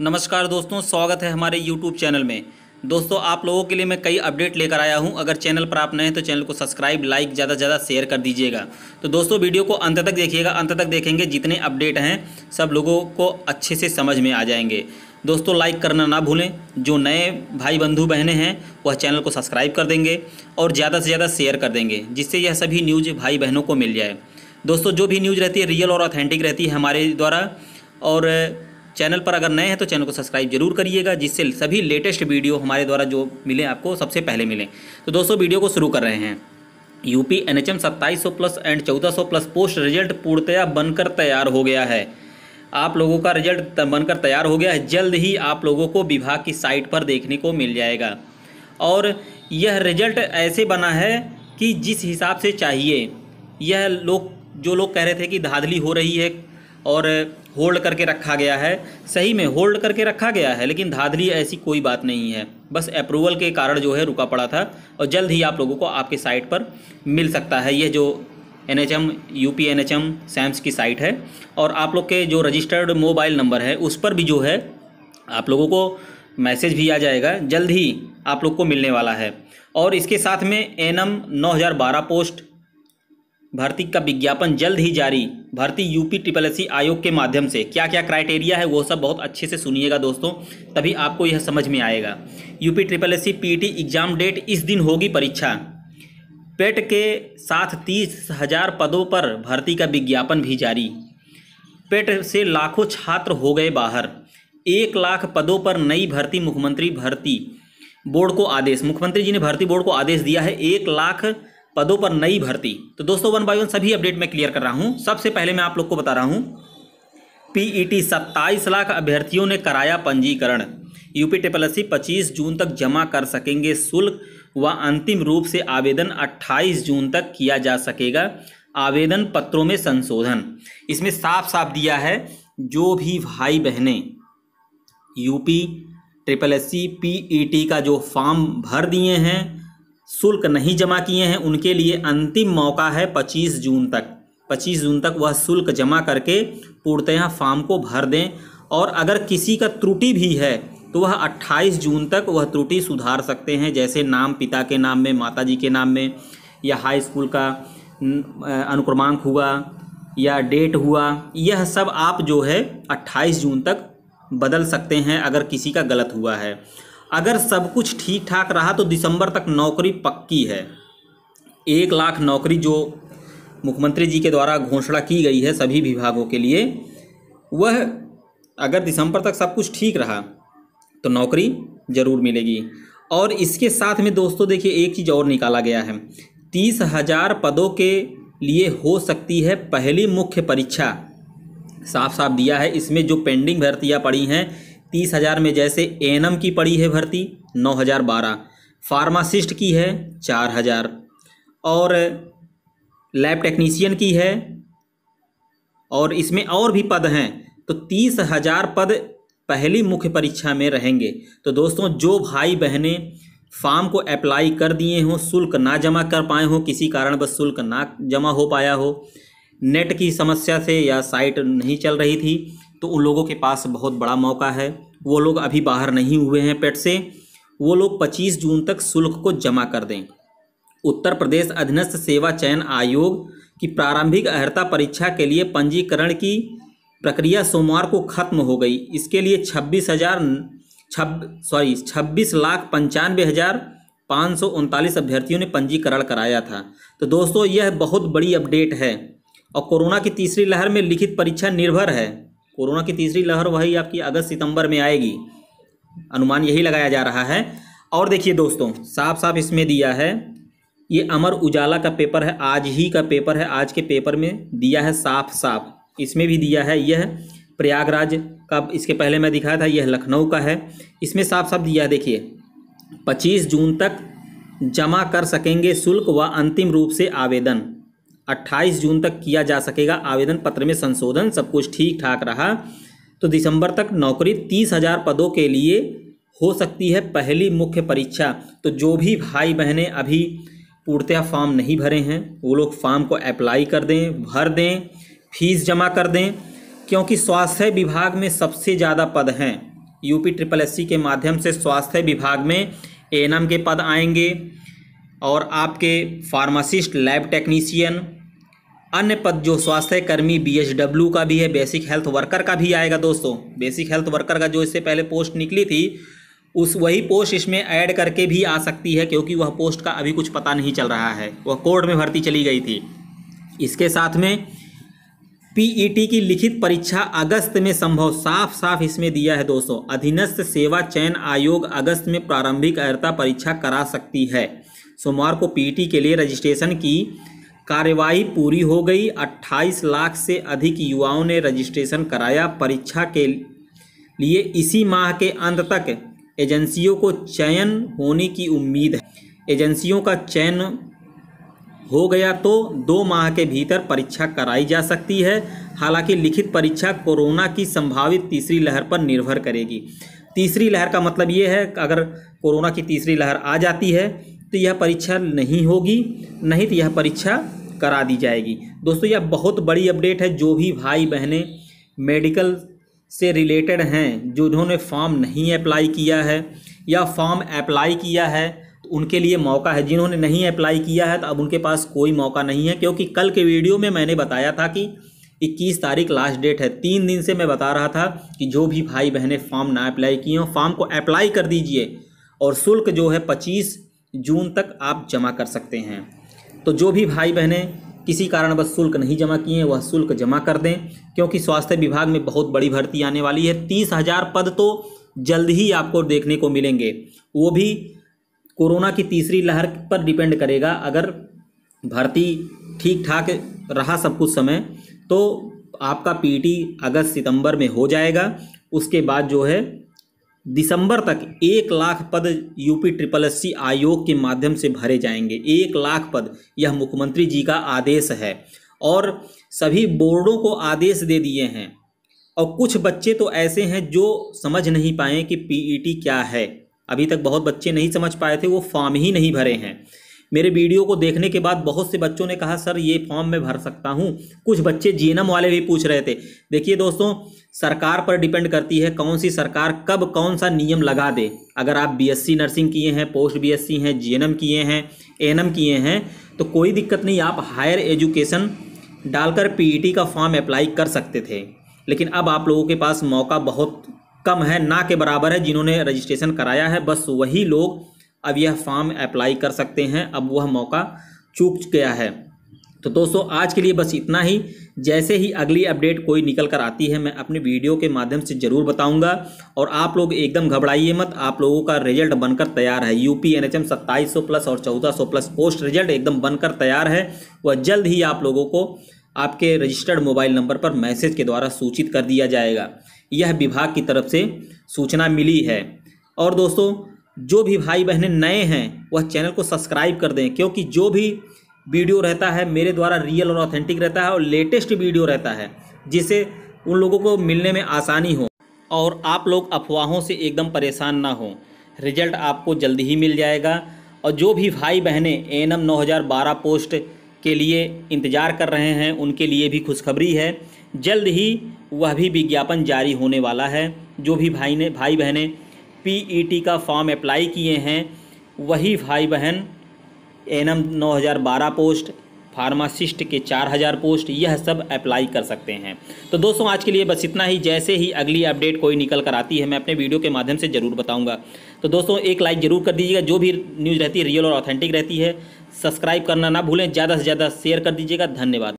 नमस्कार दोस्तों स्वागत है हमारे YouTube चैनल में दोस्तों आप लोगों के लिए मैं कई अपडेट लेकर आया हूं अगर चैनल पर आप नए हैं तो चैनल को सब्सक्राइब लाइक ज़्यादा से ज़्यादा शेयर कर दीजिएगा तो दोस्तों वीडियो को अंत तक देखिएगा अंत तक देखेंगे जितने अपडेट हैं सब लोगों को अच्छे से समझ में आ जाएंगे दोस्तों लाइक करना ना भूलें जो नए भाई बंधु बहनें हैं वह चैनल को सब्सक्राइब कर देंगे और ज़्यादा से ज़्यादा शेयर कर देंगे जिससे यह सभी न्यूज़ भाई बहनों को मिल जाए दोस्तों जो भी न्यूज़ रहती है रियल और ऑथेंटिक रहती है हमारे द्वारा और चैनल पर अगर नए हैं तो चैनल को सब्सक्राइब जरूर करिएगा जिससे सभी लेटेस्ट वीडियो हमारे द्वारा जो मिले आपको सबसे पहले मिलें तो दोस्तों वीडियो को शुरू कर रहे हैं UP N H plus and चौदह प्लस पोस्ट रिजल्ट पूर्णतया बनकर तैयार हो गया है आप लोगों का रिजल्ट बनकर तैयार हो गया है जल्द ही आप लोगों को विभाग की साइट पर देखने को मिल जाएगा और यह रिजल्ट ऐसे बना है कि जिस हिसाब से चाहिए यह लोग जो लोग कह रहे थे कि धाधली हो रही है और होल्ड करके रखा गया है सही में होल्ड करके रखा गया है लेकिन धाधली ऐसी कोई बात नहीं है बस अप्रूवल के कारण जो है रुका पड़ा था और जल्द ही आप लोगों को आपके साइट पर मिल सकता है यह जो N H M U P N H M SAMS की साइट है और आप लोग के जो रजिस्टर्ड मोबाइल नंबर है उस पर भी जो है आप लोगों को मैसेज भी आ जाएगा जल्द ही आप लोग को मिलने वाला है और इसके साथ में एन एम नौ हज़ार बारह पोस्ट भर्ती का विज्ञापन जल्द ही जारी भर्ती यूपी ट्रिपल एस आयोग के माध्यम से क्या क्या क्राइटेरिया है वो सब बहुत अच्छे से सुनिएगा दोस्तों तभी आपको यह समझ में आएगा UP triple S C exam date इस दिन होगी परीक्षा पेट के साथ तीस हजार पदों पर भर्ती का विज्ञापन भी जारी पेट से लाखों छात्र हो गए बाहर एक लाख पदों पर नई भर्ती मुख्यमंत्री भर्ती बोर्ड को आदेश मुख्यमंत्री जी ने भर्ती बोर्ड को आदेश दिया है एक लाख पदों पर नई भर्ती तो दोस्तों वन बाई वन सभी अपडेट में क्लियर कर रहा हूँ सबसे पहले मैं आप लोग को बता रहा हूँ पीईटी e सत्ताईस लाख अभ्यर्थियों ने कराया पंजीकरण यूपी टेपलसी पच्चीस जून तक जमा कर सकेंगे शुल्क व अंतिम रूप से आवेदन 28 जून तक किया जा सकेगा आवेदन पत्रों में संशोधन इसमें साफ साफ दिया है जो भी भाई बहने UP triple S C P E T का जो फॉर्म भर दिए हैं शुल्क नहीं जमा किए हैं उनके लिए अंतिम मौका है 25 जून तक 25 जून तक वह शुल्क जमा करके पूर्णतः फॉर्म को भर दें और अगर किसी का त्रुटि भी है तो वह 28 जून तक वह त्रुटि सुधार सकते हैं जैसे नाम पिता के नाम में माता जी के नाम में या हाई स्कूल का अनुक्रमांक हुआ या डेट हुआ यह सब आप जो है 28 जून तक बदल सकते हैं अगर किसी का गलत हुआ है अगर सब कुछ ठीक ठाक रहा तो दिसंबर तक नौकरी पक्की है एक लाख नौकरी जो मुख्यमंत्री जी के द्वारा घोषणा की गई है सभी विभागों के लिए वह अगर दिसंबर तक सब कुछ ठीक रहा तो नौकरी ज़रूर मिलेगी और इसके साथ में दोस्तों देखिए एक चीज़ और निकाला गया है तीस हजार पदों के लिए हो सकती है पहली मुख्य परीक्षा साफ साफ दिया है इसमें जो पेंडिंग भर्तियाँ पड़ी हैं तीस हज़ार में जैसे एनम की पड़ी है भर्ती नौ हज़ार बारह फार्मासिस्ट की है चार हज़ार और लैब टेक्नीशियन की है और इसमें और भी पद हैं तो तीस हज़ार पद पहली मुख्य परीक्षा में रहेंगे तो दोस्तों जो भाई बहनें फार्म को अप्लाई कर दिए हों शुल्क ना जमा कर पाए हों किसी कारण बस शुल्क ना जमा हो पाया हो नेट की समस्या से या साइट नहीं चल रही थी तो उन लोगों के पास बहुत बड़ा मौका है वो लोग अभी बाहर नहीं हुए हैं पेट से वो लोग 25 जून तक शुल्क को जमा कर दें उत्तर प्रदेश अधीनस्थ सेवा चयन आयोग की प्रारंभिक अर्हता परीक्षा के लिए पंजीकरण की प्रक्रिया सोमवार को खत्म हो गई इसके लिए छब्बीस हज़ार छब सॉरी छब्बीस लाख पंचानवे हज़ार पाँच सौ उनतालीस अभ्यर्थियों ने पंजीकरण कराया था तो दोस्तों यह बहुत बड़ी अपडेट है और कोरोना की तीसरी लहर में लिखित परीक्षा निर्भर है कोरोना की तीसरी लहर वही आपकी अगस्त सितंबर में आएगी अनुमान यही लगाया जा रहा है और देखिए दोस्तों साफ साफ इसमें दिया है ये अमर उजाला का पेपर है आज ही का पेपर है आज के पेपर में दिया है साफ साफ इसमें भी दिया है यह प्रयागराज का इसके पहले मैं दिखाया था यह लखनऊ का है इसमें साफ साफ दिया है देखिए 25 जून तक जमा कर सकेंगे शुल्क व अंतिम रूप से आवेदन 28 जून तक किया जा सकेगा आवेदन पत्र में संशोधन सब कुछ ठीक ठाक रहा तो दिसंबर तक नौकरी तीस हज़ार पदों के लिए हो सकती है पहली मुख्य परीक्षा तो जो भी भाई बहनें अभी पूर्णतया फॉर्म नहीं भरे हैं वो लोग फॉर्म को अप्लाई कर दें भर दें फीस जमा कर दें क्योंकि स्वास्थ्य विभाग में सबसे ज़्यादा पद हैं यूपी ट्रिपल एस के माध्यम से स्वास्थ्य विभाग में एएनएम के पद आएंगे और आपके फार्मासिस्ट लैब टेक्नीशियन अन्य पद जो स्वास्थ्य कर्मी बी का भी है बेसिक हेल्थ वर्कर का भी आएगा दोस्तों बेसिक हेल्थ वर्कर का जो इससे पहले पोस्ट निकली थी उस वही पोस्ट इसमें ऐड करके भी आ सकती है क्योंकि वह पोस्ट का अभी कुछ पता नहीं चल रहा है वह कोर्ट में भर्ती चली गई थी इसके साथ में पीईटी e की लिखित परीक्षा अगस्त में संभव साफ साफ इसमें दिया है दोस्तों अधीनस्थ सेवा चयन आयोग अगस्त में प्रारंभिक अर्ता परीक्षा करा सकती है सोमवार को पीईटी e के लिए रजिस्ट्रेशन की कार्यवाही पूरी हो गई 28 लाख से अधिक युवाओं ने रजिस्ट्रेशन कराया परीक्षा के लिए इसी माह के अंत तक एजेंसियों को चयन होने की उम्मीद है एजेंसियों का चयन हो गया तो दो माह के भीतर परीक्षा कराई जा सकती है हालांकि लिखित परीक्षा कोरोना की संभावित तीसरी लहर पर निर्भर करेगी तीसरी लहर का मतलब ये है अगर कोरोना की तीसरी लहर आ जाती है तो यह परीक्षा नहीं होगी नहीं तो यह परीक्षा करा दी जाएगी दोस्तों यह बहुत बड़ी अपडेट है जो भी भाई बहनें मेडिकल से रिलेटेड हैं जिन्होंने फॉर्म नहीं अप्लाई किया है या फॉर्म अप्लाई किया है तो उनके लिए मौका है जिन्होंने नहीं अप्लाई किया है तो अब उनके पास कोई मौका नहीं है क्योंकि कल के वीडियो में मैंने बताया था कि 21 तारीख लास्ट डेट है तीन दिन से मैं बता रहा था कि जो भी भाई बहनें फॉर्म ना अप्लाई किए हों फॉर्म को अप्लाई कर दीजिए और शुल्क जो है पच्चीस जून तक आप जमा कर सकते हैं तो जो भी भाई बहनें किसी कारणवश शुल्क नहीं जमा किए हैं वह शुल्क जमा कर दें क्योंकि स्वास्थ्य विभाग में बहुत बड़ी भर्ती आने वाली है तीस हज़ार पद तो जल्द ही आपको देखने को मिलेंगे वो भी कोरोना की तीसरी लहर पर डिपेंड करेगा अगर भर्ती ठीक ठाक रहा सब कुछ समय तो आपका पीटी अगस्त सितंबर में हो जाएगा उसके बाद जो है दिसंबर तक एक लाख पद यूपी ट्रिपल एस सी आयोग के माध्यम से भरे जाएंगे एक लाख पद यह मुख्यमंत्री जी का आदेश है और सभी बोर्डों को आदेश दे दिए हैं और कुछ बच्चे तो ऐसे हैं जो समझ नहीं पाए कि पीईटी e क्या है अभी तक बहुत बच्चे नहीं समझ पाए थे वो फॉर्म ही नहीं भरे हैं मेरे वीडियो को देखने के बाद बहुत से बच्चों ने कहा सर ये फॉर्म मैं भर सकता हूँ कुछ बच्चे जीएनएम वाले भी पूछ रहे थे देखिए दोस्तों सरकार पर डिपेंड करती है कौन सी सरकार कब कौन सा नियम लगा दे अगर आप बीएससी नर्सिंग किए हैं पोस्ट बीएससी हैं जीएनएम किए हैं एएनएम किए हैं तो कोई दिक्कत नहीं आप हायर एजुकेशन डालकर पी e का फॉर्म अप्लाई कर सकते थे लेकिन अब आप लोगों के पास मौका बहुत कम है ना के बराबर है जिन्होंने रजिस्ट्रेशन कराया है बस वही लोग अब यह फॉर्म अप्लाई कर सकते हैं अब वह मौका चूक गया है तो दोस्तों आज के लिए बस इतना ही जैसे ही अगली अपडेट कोई निकल कर आती है मैं अपने वीडियो के माध्यम से ज़रूर बताऊंगा और आप लोग एकदम घबराइए मत आप लोगों का रिजल्ट बनकर तैयार है यूपी एनएचएम 2700 प्लस और 1400 प्लस पोस्ट रिजल्ट एकदम बनकर तैयार है वह जल्द ही आप लोगों को आपके रजिस्टर्ड मोबाइल नंबर पर मैसेज के द्वारा सूचित कर दिया जाएगा यह विभाग की तरफ से सूचना मिली है और दोस्तों जो भी भाई बहने नए हैं वह चैनल को सब्सक्राइब कर दें क्योंकि जो भी वीडियो रहता है मेरे द्वारा रियल और ऑथेंटिक रहता है और लेटेस्ट वीडियो रहता है जिसे उन लोगों को मिलने में आसानी हो और आप लोग अफवाहों से एकदम परेशान ना हो रिजल्ट आपको जल्दी ही मिल जाएगा और जो भी भाई बहनें एन एम पोस्ट के लिए इंतज़ार कर रहे हैं उनके लिए भी खुशखबरी है जल्द ही वह भी विज्ञापन जारी होने वाला है जो भी भाई ने भाई बहनें पीईटी e का फॉर्म अप्लाई किए हैं वही भाई बहन एनम 9012 पोस्ट फार्मासिस्ट के 4000 पोस्ट यह सब अप्लाई कर सकते हैं तो दोस्तों आज के लिए बस इतना ही जैसे ही अगली अपडेट कोई निकल कर आती है मैं अपने वीडियो के माध्यम से ज़रूर बताऊंगा तो दोस्तों एक लाइक ज़रूर कर दीजिएगा जो भी न्यूज़ रहती है रियल और ऑथेंटिक रहती है सब्सक्राइब करना ना भूलें ज़्यादा से ज़्यादा शेयर कर दीजिएगा धन्यवाद